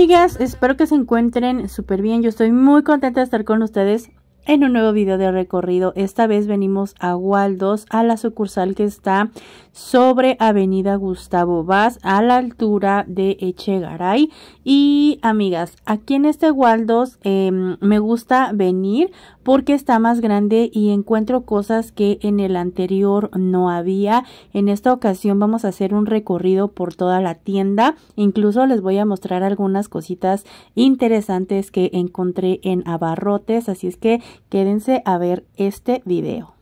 amigas, espero que se encuentren súper bien. Yo estoy muy contenta de estar con ustedes en un nuevo video de recorrido, esta vez venimos a Waldos, a la sucursal que está sobre Avenida Gustavo Vaz, a la altura de Echegaray. Y amigas, aquí en este Waldos em, me gusta venir porque está más grande y encuentro cosas que en el anterior no había. En esta ocasión vamos a hacer un recorrido por toda la tienda. Incluso les voy a mostrar algunas cositas interesantes que encontré en abarrotes, así es que Quédense a ver este video.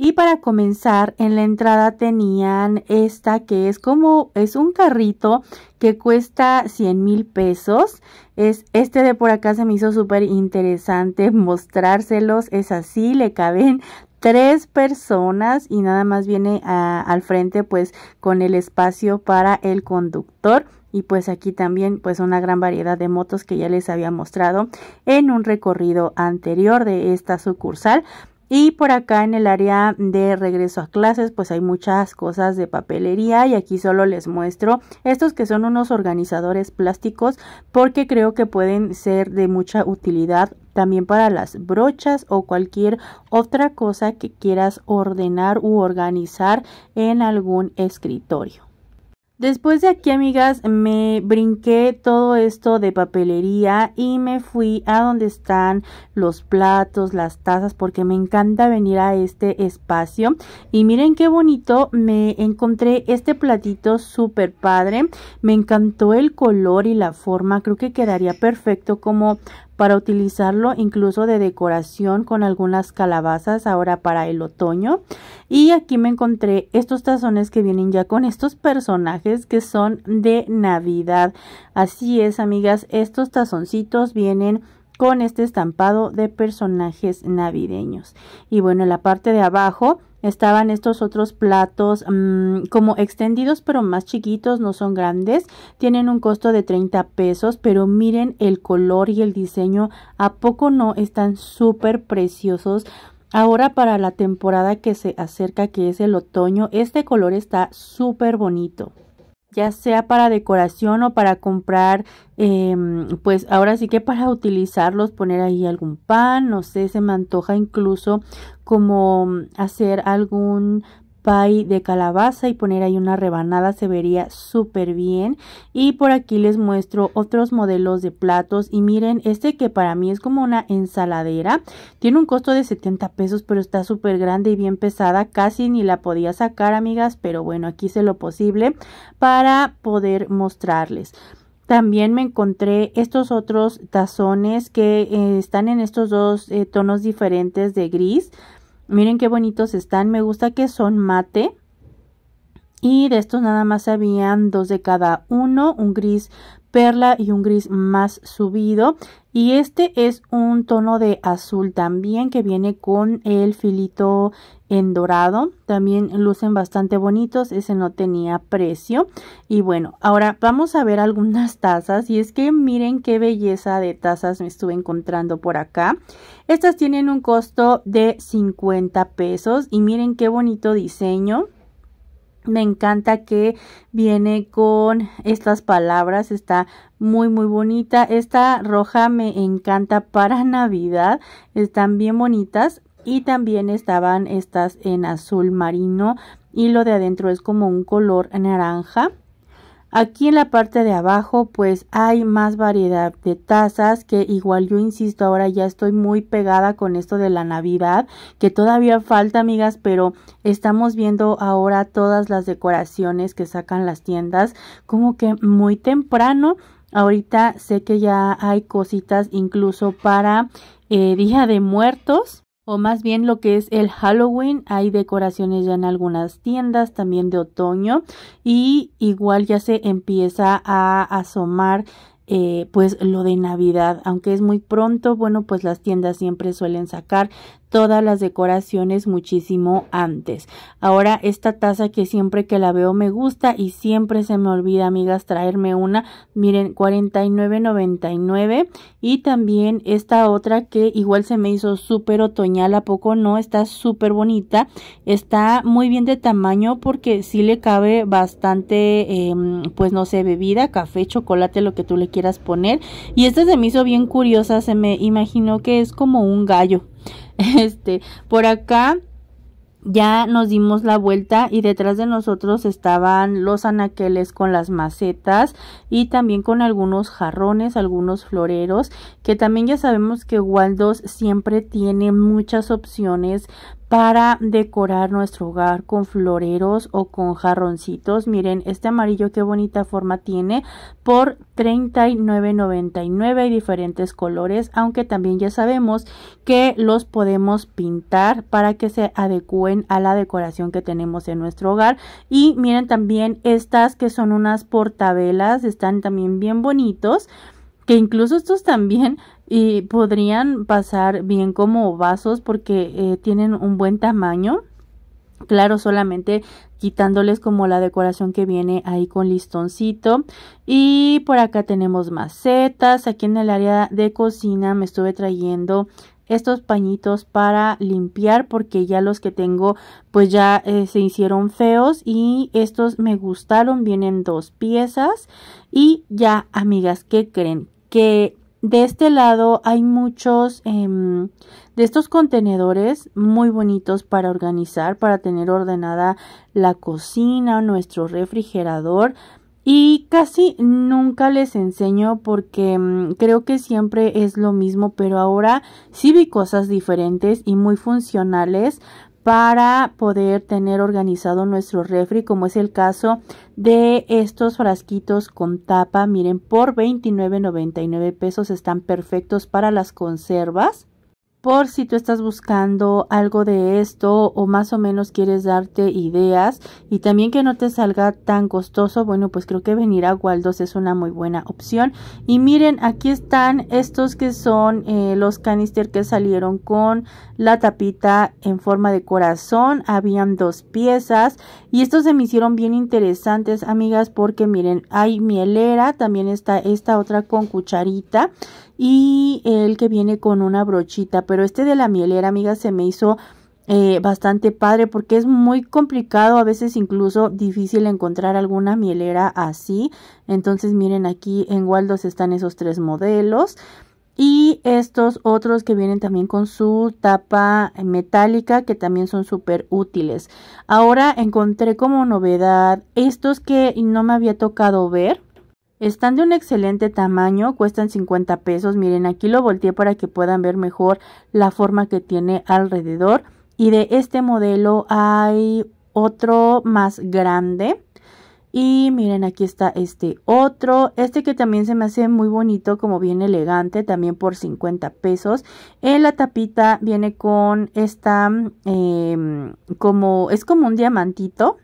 Y para comenzar, en la entrada tenían esta que es como, es un carrito que cuesta 100 mil pesos. Es, este de por acá se me hizo súper interesante mostrárselos. Es así, le caben tres personas y nada más viene al frente pues con el espacio para el conductor y pues aquí también pues una gran variedad de motos que ya les había mostrado en un recorrido anterior de esta sucursal y por acá en el área de regreso a clases, pues hay muchas cosas de papelería y aquí solo les muestro estos que son unos organizadores plásticos porque creo que pueden ser de mucha utilidad también para las brochas o cualquier otra cosa que quieras ordenar u organizar en algún escritorio. Después de aquí, amigas, me brinqué todo esto de papelería y me fui a donde están los platos, las tazas, porque me encanta venir a este espacio. Y miren qué bonito, me encontré este platito súper padre. Me encantó el color y la forma, creo que quedaría perfecto como para utilizarlo incluso de decoración con algunas calabazas ahora para el otoño. Y aquí me encontré estos tazones que vienen ya con estos personajes que son de Navidad. Así es, amigas, estos tazoncitos vienen con este estampado de personajes navideños. Y bueno, en la parte de abajo Estaban estos otros platos mm, como extendidos pero más chiquitos, no son grandes. Tienen un costo de 30 pesos, pero miren el color y el diseño. ¿A poco no están súper preciosos? Ahora para la temporada que se acerca, que es el otoño, este color está súper bonito ya sea para decoración o para comprar, em, pues ahora sí que para utilizarlos, poner ahí algún pan, no sé, se me antoja incluso como hacer algún de calabaza y poner ahí una rebanada se vería súper bien y por aquí les muestro otros modelos de platos y miren este que para mí es como una ensaladera tiene un costo de 70 pesos pero está súper grande y bien pesada casi ni la podía sacar amigas pero bueno aquí hice lo posible para poder mostrarles también me encontré estos otros tazones que eh, están en estos dos eh, tonos diferentes de gris Miren qué bonitos están. Me gusta que son mate. Y de estos nada más habían dos de cada uno, un gris perla y un gris más subido y este es un tono de azul también que viene con el filito en dorado también lucen bastante bonitos ese no tenía precio y bueno ahora vamos a ver algunas tazas y es que miren qué belleza de tazas me estuve encontrando por acá estas tienen un costo de 50 pesos y miren qué bonito diseño me encanta que viene con estas palabras, está muy muy bonita. Esta roja me encanta para Navidad, están bien bonitas y también estaban estas en azul marino y lo de adentro es como un color naranja. Aquí en la parte de abajo pues hay más variedad de tazas que igual yo insisto ahora ya estoy muy pegada con esto de la Navidad que todavía falta amigas pero estamos viendo ahora todas las decoraciones que sacan las tiendas como que muy temprano ahorita sé que ya hay cositas incluso para eh, Día de Muertos o más bien lo que es el Halloween. Hay decoraciones ya en algunas tiendas también de otoño y igual ya se empieza a asomar eh, pues lo de Navidad, aunque es muy pronto, bueno, pues las tiendas siempre suelen sacar todas las decoraciones muchísimo antes. Ahora esta taza que siempre que la veo me gusta y siempre se me olvida, amigas, traerme una. Miren, 49.99 y también esta otra que igual se me hizo súper otoñal, a poco no, está súper bonita. Está muy bien de tamaño porque sí le cabe bastante em, pues no sé, bebida, café, chocolate, lo que tú le quieras poner. Y esta se me hizo bien curiosa, se me imaginó que es como un gallo. Este, por acá ya nos dimos la vuelta y detrás de nosotros estaban los anaqueles con las macetas y también con algunos jarrones, algunos floreros, que también ya sabemos que Waldos siempre tiene muchas opciones para decorar nuestro hogar con floreros o con jarroncitos. Miren, este amarillo qué bonita forma tiene por $39.99 y diferentes colores, aunque también ya sabemos que los podemos pintar para que se adecúen a la decoración que tenemos en nuestro hogar. Y miren también estas que son unas portavelas, están también bien bonitos que incluso estos también y podrían pasar bien como vasos porque eh, tienen un buen tamaño. Claro, solamente quitándoles como la decoración que viene ahí con listoncito. Y por acá tenemos macetas. Aquí en el área de cocina me estuve trayendo estos pañitos para limpiar porque ya los que tengo pues ya eh, se hicieron feos y estos me gustaron vienen dos piezas y ya amigas ¿qué creen que de este lado hay muchos em, de estos contenedores muy bonitos para organizar, para tener ordenada la cocina, nuestro refrigerador. Y casi nunca les enseño porque em, creo que siempre es lo mismo, pero ahora sí vi cosas diferentes y muy funcionales para poder tener organizado nuestro refri, como es el caso de estos frasquitos con tapa. Miren, por $29.99 pesos están perfectos para las conservas por si tú estás buscando algo de esto o más o menos quieres darte ideas y también que no te salga tan costoso, bueno, pues creo que venir a Waldos es una muy buena opción. Y miren, aquí están estos que son eh, los canister que salieron con la tapita en forma de corazón. Habían dos piezas y estos se me hicieron bien interesantes, amigas, porque miren, hay mielera, también está esta otra con cucharita y el que viene con una brochita, pero este de la mielera, amigas, se me hizo eh, bastante padre porque es muy complicado, a veces incluso difícil encontrar alguna mielera así. Entonces miren aquí en Waldos están esos tres modelos. Y estos otros que vienen también con su tapa metálica que también son súper útiles. Ahora encontré como novedad estos que no me había tocado ver están de un excelente tamaño, cuestan 50 pesos. Miren, aquí lo volteé para que puedan ver mejor la forma que tiene alrededor. Y de este modelo hay otro más grande. Y miren, aquí está este otro. Este que también se me hace muy bonito, como bien elegante, también por 50 pesos. En eh, la tapita viene con esta, mm, em, como, es como un diamantito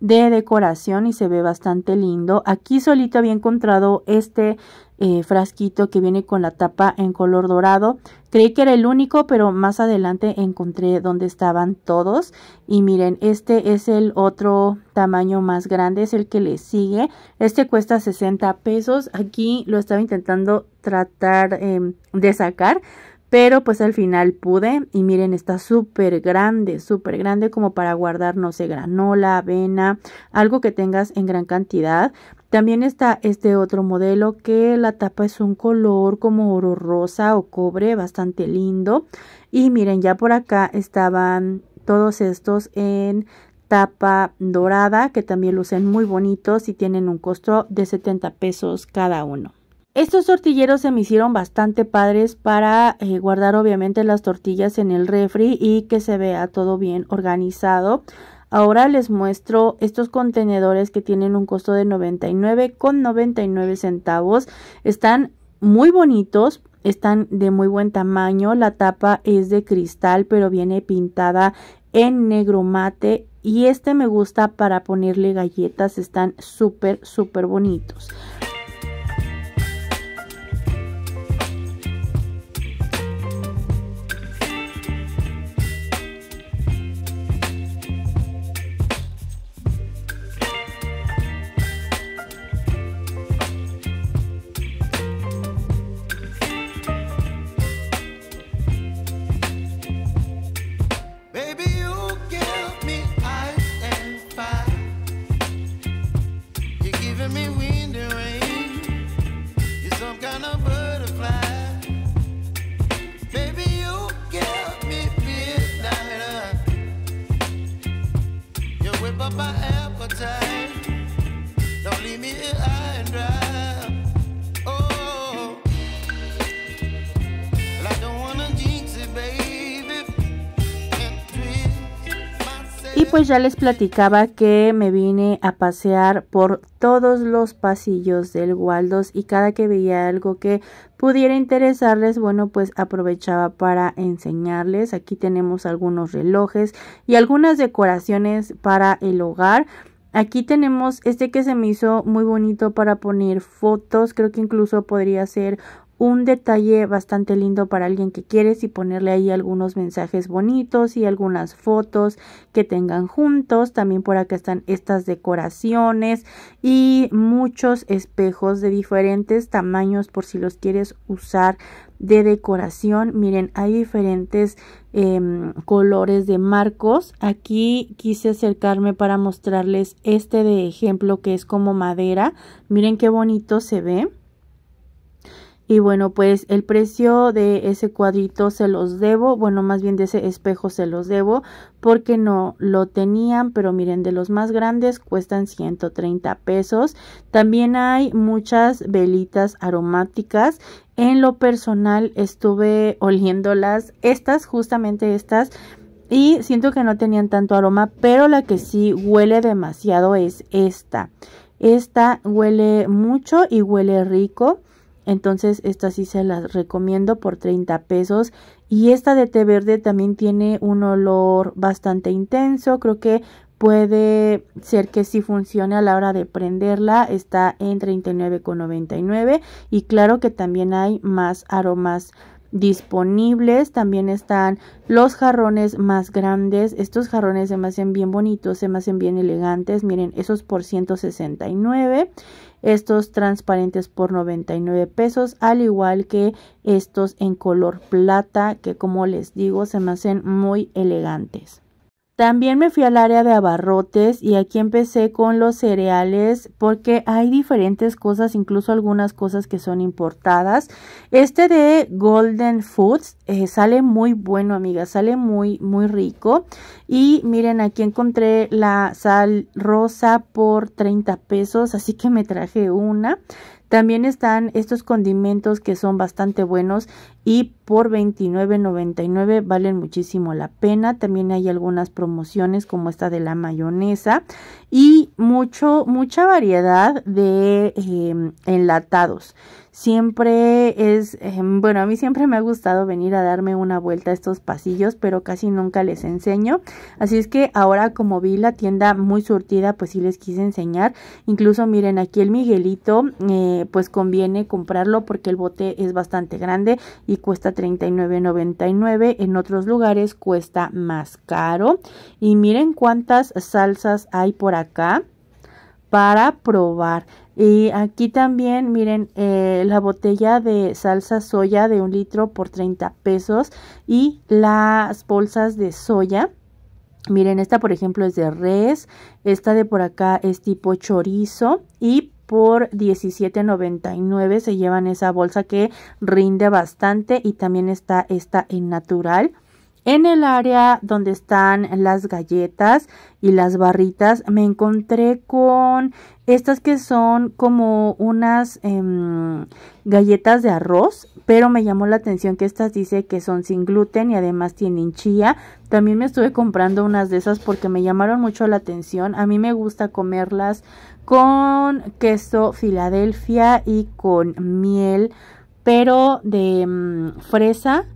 de decoración y se ve bastante lindo. Aquí solito había encontrado este eh, frasquito que viene con la tapa en color dorado. Creí que era el único, pero más adelante encontré donde estaban todos. Y miren, este es el otro tamaño más grande, es el que le sigue. Este cuesta 60 pesos. Aquí lo estaba intentando tratar em, de sacar, pero pues al final pude y miren, está súper grande, súper grande como para guardar, no sé, granola, avena, algo que tengas en gran cantidad. También está este otro modelo que la tapa es un color como oro rosa o cobre, bastante lindo. Y miren, ya por acá estaban todos estos en tapa dorada que también lucen muy bonitos y tienen un costo de 70 pesos cada uno. Estos tortilleros se me hicieron bastante padres para eh, guardar obviamente las tortillas en el refri y que se vea todo bien organizado. Ahora les muestro estos contenedores que tienen un costo de 99,99 centavos. Están muy bonitos, están de muy buen tamaño. La tapa es de cristal, pero viene pintada en negro mate. Y este me gusta para ponerle galletas, están súper, súper bonitos. pues ya les platicaba que me vine a pasear por todos los pasillos del Waldos y cada que veía algo que pudiera interesarles, bueno, pues aprovechaba para enseñarles. Aquí tenemos algunos relojes y algunas decoraciones para el hogar. Aquí tenemos este que se me hizo muy bonito para poner fotos, creo que incluso podría ser un detalle bastante lindo para alguien que quieres y ponerle ahí algunos mensajes bonitos y algunas fotos que tengan juntos. También por acá están estas decoraciones y muchos espejos de diferentes tamaños por si los quieres usar de decoración. Miren, hay diferentes em, colores de marcos. Aquí quise acercarme para mostrarles este de ejemplo que es como madera. Miren qué bonito se ve. Y bueno, pues el precio de ese cuadrito se los debo, bueno, más bien de ese espejo se los debo, porque no lo tenían, pero miren, de los más grandes cuestan 130 pesos. También hay muchas velitas aromáticas. En lo personal estuve oliéndolas, estas, justamente estas, y siento que no tenían tanto aroma, pero la que sí huele demasiado es esta. Esta huele mucho y huele rico. Entonces, esta sí se la recomiendo por 30 pesos. Y esta de té verde también tiene un olor bastante intenso. Creo que puede ser que sí funcione a la hora de prenderla. Está en 39,99. Y claro que también hay más aromas disponibles. También están los jarrones más grandes. Estos jarrones se me hacen bien bonitos, se me hacen bien elegantes. Miren, esos por 169. Estos transparentes por 99 pesos. Al igual que estos en color plata, que como les digo, se me hacen muy elegantes. También me fui al área de abarrotes y aquí empecé con los cereales porque hay diferentes cosas, incluso algunas cosas que son importadas. Este de Golden Foods eh, sale muy bueno, amiga, sale muy, muy rico. Y miren, aquí encontré la sal rosa por 30 pesos, así que me traje una. También están estos condimentos que son bastante buenos y por $29.99 valen muchísimo la pena. También hay algunas promociones como esta de la mayonesa y mucho, mucha variedad de eh, enlatados. Siempre es, em, bueno, a mí siempre me ha gustado venir a darme una vuelta a estos pasillos, pero casi nunca les enseño. Así es que ahora como vi la tienda muy surtida, pues sí les quise enseñar. Incluso miren aquí el Miguelito, eh, pues conviene comprarlo porque el bote es bastante grande y cuesta $39.99. En otros lugares cuesta más caro. Y miren cuántas salsas hay por acá para probar. Y aquí también, miren, eh, la botella de salsa soya de un litro por 30 pesos y las bolsas de soya. Miren, esta por ejemplo es de res, esta de por acá es tipo chorizo y por $17.99 se llevan esa bolsa que rinde bastante y también está esta en natural. En el área donde están las galletas y las barritas me encontré con estas que son como unas em, galletas de arroz, pero me llamó la atención que estas dice que son sin gluten y además tienen chía. También me estuve comprando unas de esas porque me llamaron mucho la atención. A mí me gusta comerlas con queso Filadelfia y con miel, pero de em, fresa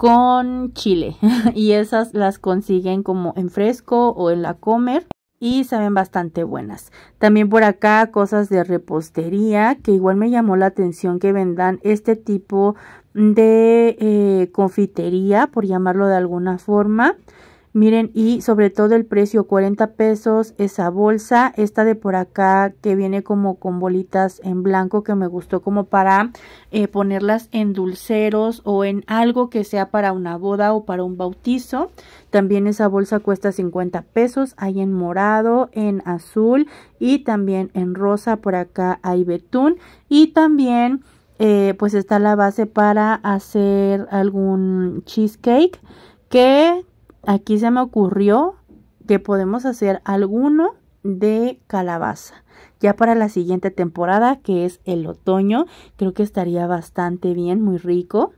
con chile y esas las consiguen como en fresco o en la comer y saben bastante buenas. También por acá cosas de repostería que igual me llamó la atención que vendan este tipo de eh, confitería por llamarlo de alguna forma Miren, y sobre todo el precio, 40 pesos esa bolsa, esta de por acá que viene como con bolitas en blanco que me gustó como para eh, ponerlas en dulceros o en algo que sea para una boda o para un bautizo. También esa bolsa cuesta 50 pesos, hay en morado, en azul y también en rosa, por acá hay betún y también... Eh, pues está la base para hacer algún cheesecake que aquí se me ocurrió que podemos hacer alguno de calabaza. Ya para la siguiente temporada, que es el otoño, creo que estaría bastante bien, muy rico.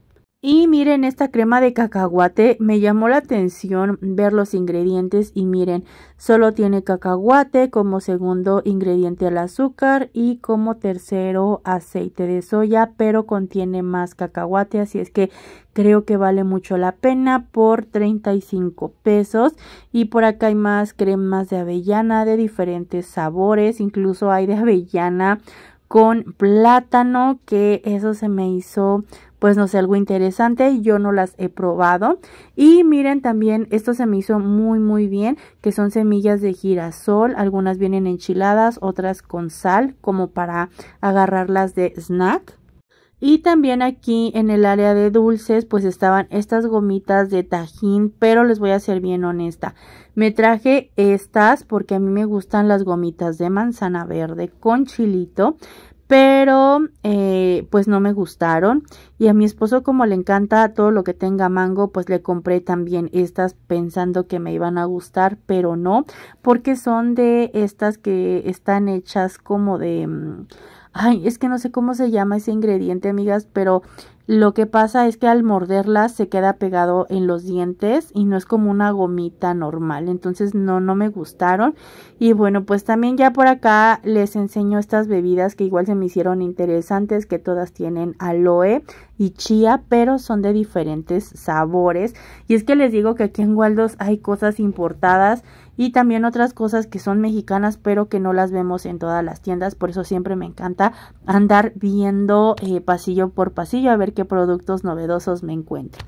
Y miren esta crema de cacahuate, me llamó la atención ver los ingredientes y miren, solo tiene cacahuate como segundo ingrediente al azúcar y como tercero aceite de soya, pero contiene más cacahuate, así es que creo que vale mucho la pena por 35 pesos y por acá hay más cremas de avellana de diferentes sabores, incluso hay de avellana con plátano que eso se me hizo pues no sé, algo interesante, yo no las he probado. Y miren también, esto se me hizo muy muy bien, que son semillas de girasol, algunas vienen enchiladas, otras con sal, como para agarrarlas de snack. Y también aquí en el área de dulces pues estaban estas gomitas de tajín, pero les voy a ser bien honesta. Me traje estas porque a mí me gustan las gomitas de manzana verde con chilito, pero eh, pues no me gustaron y a mi esposo como le encanta todo lo que tenga mango pues le compré también estas pensando que me iban a gustar pero no porque son de estas que están hechas como de mm, Ay, es que no sé cómo se llama ese ingrediente, amigas, pero lo que pasa es que al morderlas se queda pegado en los dientes y no es como una gomita normal. Entonces no, no me gustaron. Y bueno, pues también ya por acá les enseño estas bebidas que igual se me hicieron interesantes, que todas tienen aloe y chía, pero son de diferentes sabores. Y es que les digo que aquí en Waldos hay cosas importadas y también otras cosas que son mexicanas pero que no las vemos en todas las tiendas por eso siempre me encanta andar viendo eh, pasillo por pasillo a ver qué productos novedosos me encuentro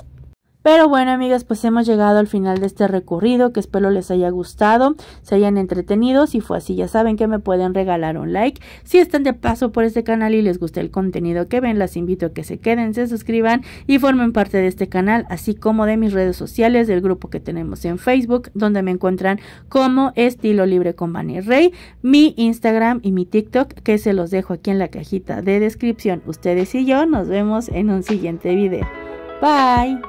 pero bueno, amigas, pues hemos llegado al final de este recorrido, que espero les haya gustado, se hayan entretenido, si fue así ya saben que me pueden regalar un like. Si están de paso por este canal y les gusta el contenido que ven, las invito a que se queden, se suscriban y formen parte de este canal, así como de mis redes sociales, del grupo que tenemos en Facebook, donde me encuentran como Estilo Libre con Bani Rey, mi Instagram y mi TikTok, que se los dejo aquí en la cajita de descripción. Ustedes y yo nos vemos en un siguiente video. Bye.